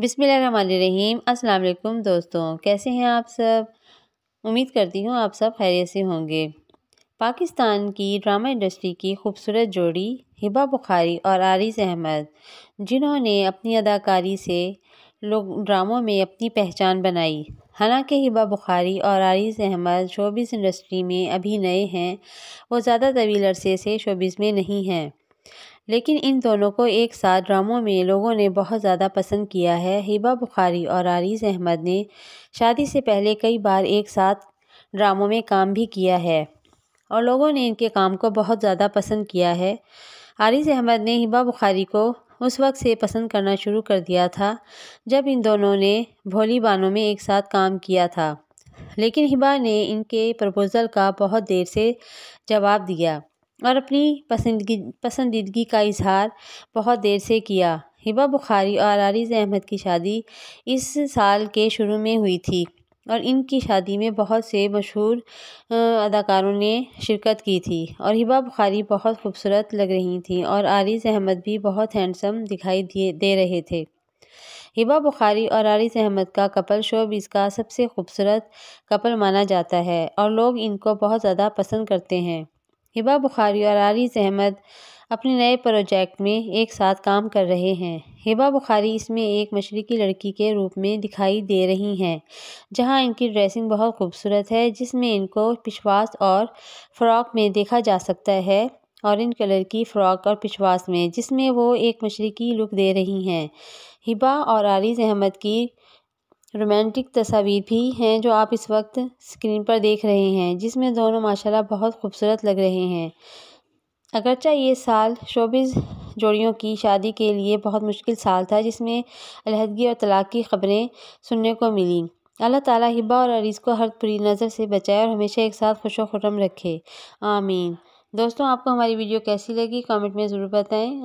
बिसमीम अल्लाम दोस्तों कैसे हैं आप सब उम्मीद करती हूँ आप सब खैरियत से होंगे पाकिस्तान की ड्रामा इंडस्ट्री की खूबसूरत जोड़ी हिबा बुखारी और आरिज अहमद जिन्होंने अपनी अदाकारी से लोग ड्रामों में अपनी पहचान बनाई हालांकि हिबा बुखारी और आरिज अहमद शोबिस इंडस्ट्री में अभी नए हैं वो ज़्यादा तवील अरसे से शोबिस में नहीं हैं लेकिन इन दोनों को एक साथ ड्रामों में लोगों ने बहुत ज़्यादा पसंद किया है हिबा बुखारी और आरीज अहमद ने शादी से पहले कई बार एक साथ ड्रामों में काम भी किया है और लोगों ने इनके काम को बहुत ज़्यादा पसंद किया है आरिज अहमद ने हिबा बुखारी को उस वक्त से पसंद करना शुरू कर दिया था जब इन दोनों ने भोली बानों में एक साथ काम किया था लेकिन हिबा ने इनके प्रपोज़ल का बहुत देर से जवाब दिया और अपनी पसंदगी पसंदीदगी का इज़हार बहुत देर से किया हिबा बुखारी और आरिज़ अहमद की शादी इस साल के शुरू में हुई थी और इनकी शादी में बहुत से मशहूर अदाकारों ने शिरकत की थी और हिबा बुखारी बहुत खूबसूरत लग रही थी और आरिज़ अहमद भी बहुत हैंडसम दिखाई दे रहे थे हिबा बुखारी और आरिज अहमद का कपल शोब इसका सबसे खूबसूरत कपल माना जाता है और लोग इनको बहुत ज़्यादा पसंद करते हैं हिबा बुखारी और आरिज अहमद अपने नए प्रोजेक्ट में एक साथ काम कर रहे हैं हिबा बुखारी इसमें एक मशरक़ी लड़की के रूप में दिखाई दे रही हैं जहां इनकी ड्रेसिंग बहुत खूबसूरत है जिसमें इनको पिछवास और फ्रॉक में देखा जा सकता है ऑरेंज कलर की फ़्रॉक और पिछवास में जिसमें वो एक मशरक़ी लुक दे रही हैं हिबा और आरिज अहमद की रोमांटिक तस्वीर भी हैं जो आप इस वक्त स्क्रीन पर देख रहे हैं जिसमें दोनों माशाल्लाह बहुत खूबसूरत लग रहे हैं अगरचा ये साल शोबिज़ जोड़ियों की शादी के लिए बहुत मुश्किल साल था जिसमें अलहदगी और तलाक़ की ख़बरें सुनने को मिलीं अल्लाह ताला हिब्बा और अरीज़ को हर पूरी नज़र से बचाए और हमेशा एक साथ खुश खुरम रखे आमीन दोस्तों आपको हमारी वीडियो कैसी लगी कमेंट में ज़रूर बताएं